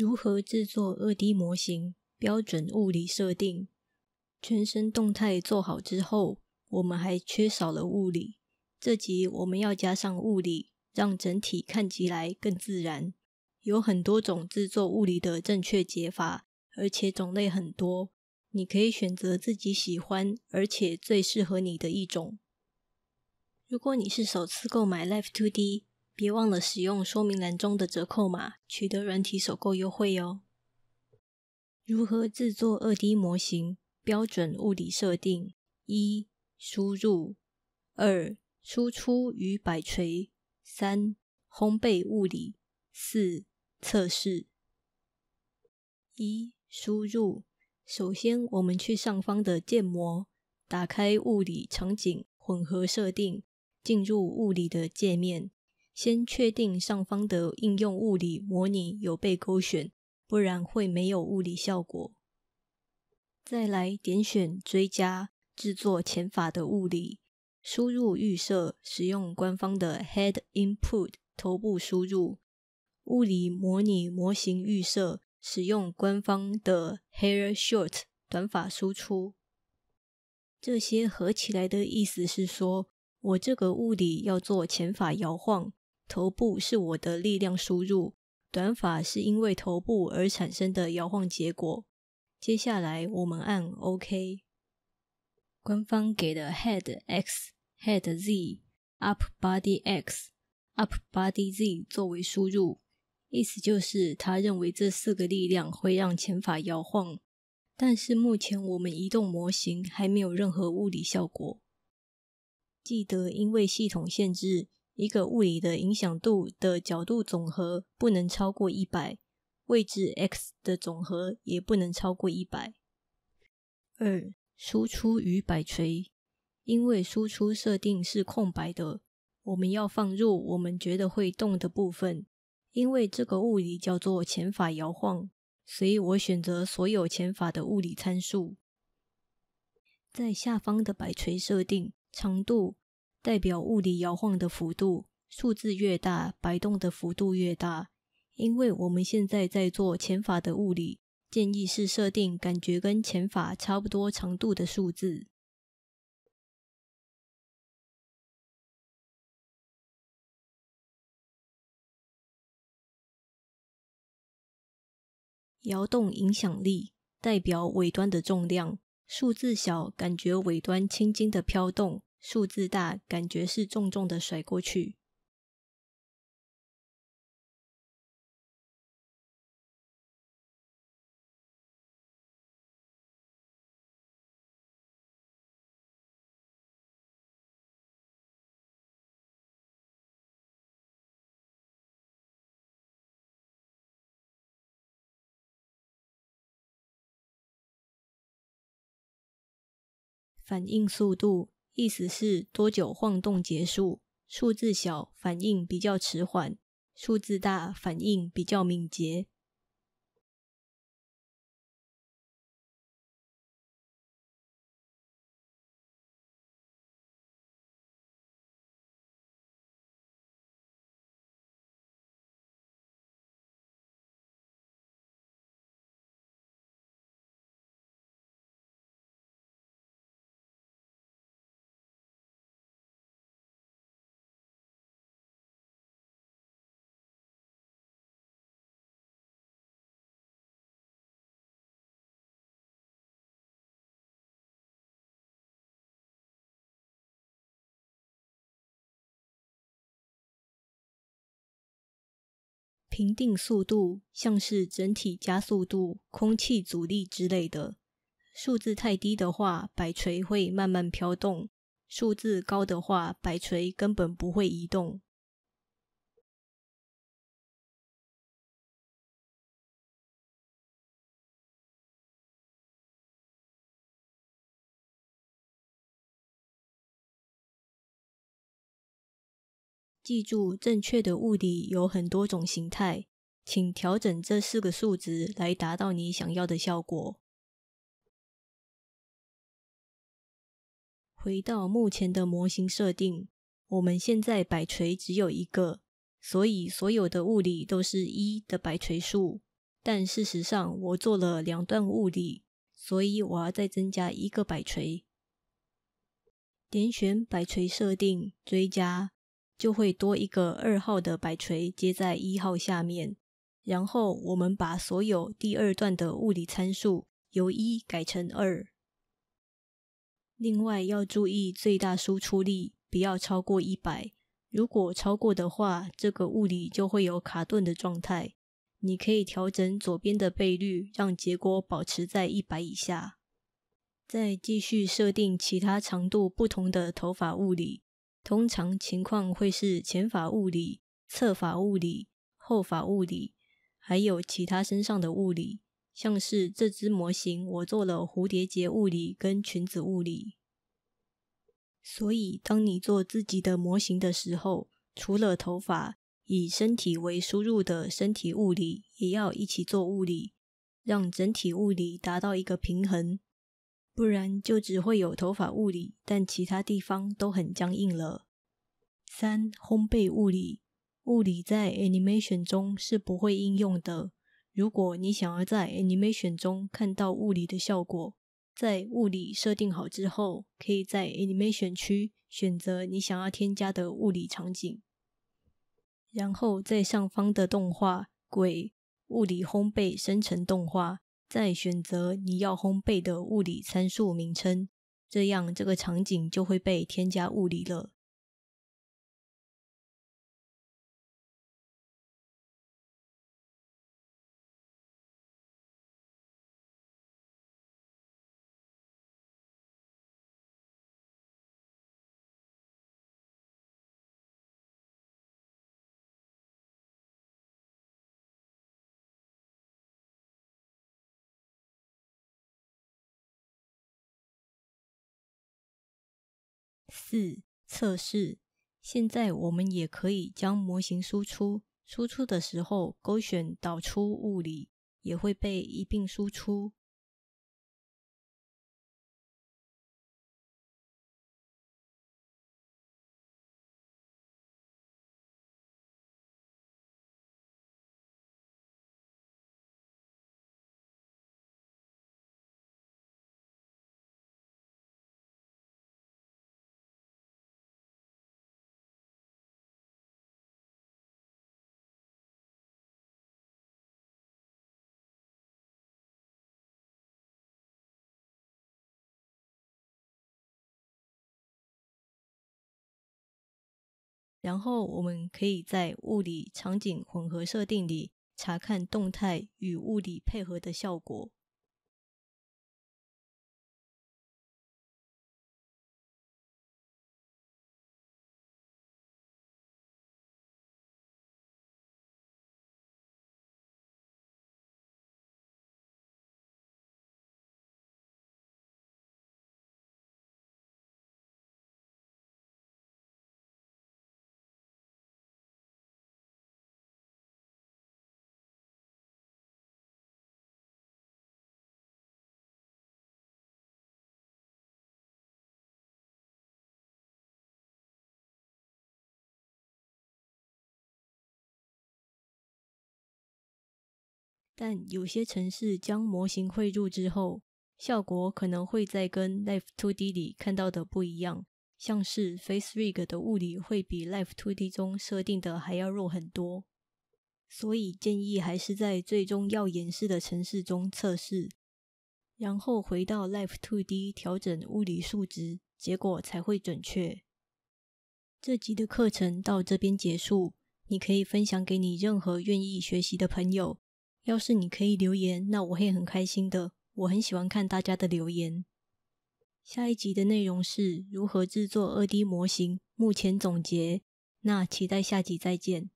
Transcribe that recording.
如何制作 2D 模型？标准物理设定，全身动态做好之后，我们还缺少了物理。这集我们要加上物理，让整体看起来更自然。有很多种制作物理的正确解法，而且种类很多，你可以选择自己喜欢而且最适合你的一种。如果你是首次购买 Life2D。别忘了使用说明栏中的折扣码，取得软体首购优惠哟。如何制作二 D 模型？标准物理设定：一、输入；二、输出与摆锤；三、烘焙物理；四、测试。一、输入。首先，我们去上方的建模，打开物理场景混合设定，进入物理的界面。先确定上方的应用物理模拟有被勾选，不然会没有物理效果。再来点选追加制作前法的物理，输入预设使用官方的 Head Input 头部输入物理模拟模型预设使用官方的 Hair Short 短发输出。这些合起来的意思是说，我这个物理要做前法摇晃。头部是我的力量输入，短发是因为头部而产生的摇晃结果。接下来我们按 OK，官方给的 head x、head z、up body x、up body z 作为输入，意思就是他认为这四个力量会让前发摇晃。但是目前我们移动模型还没有任何物理效果。记得因为系统限制。一个物理的影响度的角度总和不能超过一百，位置 x 的总和也不能超过一百。二，输出与摆锤，因为输出设定是空白的，我们要放入我们觉得会动的部分。因为这个物理叫做前法摇晃，所以我选择所有前法的物理参数，在下方的摆锤设定长度。代表物理摇晃的幅度，数字越大，摆动的幅度越大。因为我们现在在做前法的物理，建议是设定感觉跟前法差不多长度的数字。摇动影响力代表尾端的重量，数字小，感觉尾端轻轻的飘动。数字大，感觉是重重的甩过去。反应速度。意思是多久晃动结束？数字小，反应比较迟缓；数字大，反应比较敏捷。平定速度，像是整体加速度、空气阻力之类的。数字太低的话，摆锤会慢慢飘动；数字高的话，摆锤根本不会移动。记住，正确的物理有很多种形态，请调整这四个数值来达到你想要的效果。回到目前的模型设定，我们现在摆锤只有一个，所以所有的物理都是一的摆锤数。但事实上，我做了两段物理，所以我要再增加一个摆锤。点选摆锤设定，追加。就会多一个二号的摆锤接在一号下面，然后我们把所有第二段的物理参数由一改成二。另外要注意最大输出力不要超过一百，如果超过的话，这个物理就会有卡顿的状态。你可以调整左边的倍率，让结果保持在一百以下。再继续设定其他长度不同的头发物理。通常情况会是前法物理、侧法物理、后法物理，还有其他身上的物理，像是这只模型，我做了蝴蝶结物理跟裙子物理。所以，当你做自己的模型的时候，除了头发，以身体为输入的身体物理，也要一起做物理，让整体物理达到一个平衡。不然就只会有头发物理，但其他地方都很僵硬了。三烘焙物理，物理在 animation 中是不会应用的。如果你想要在 animation 中看到物理的效果，在物理设定好之后，可以在 animation 区选择你想要添加的物理场景，然后在上方的动画轨物理烘焙生成动画。再选择你要烘焙的物理参数名称，这样这个场景就会被添加物理了。四测试。现在我们也可以将模型输出，输出的时候勾选导出物理，也会被一并输出。然后我们可以在物理场景混合设定里查看动态与物理配合的效果。但有些城市将模型汇入之后，效果可能会在跟 Live 2D 里看到的不一样，像是 Face Rig 的物理会比 Live 2D 中设定的还要弱很多。所以建议还是在最终要演示的城市中测试，然后回到 Live 2D 调整物理数值，结果才会准确。这集的课程到这边结束，你可以分享给你任何愿意学习的朋友。要是你可以留言，那我会很开心的。我很喜欢看大家的留言。下一集的内容是如何制作二 D 模型，目前总结。那期待下集再见。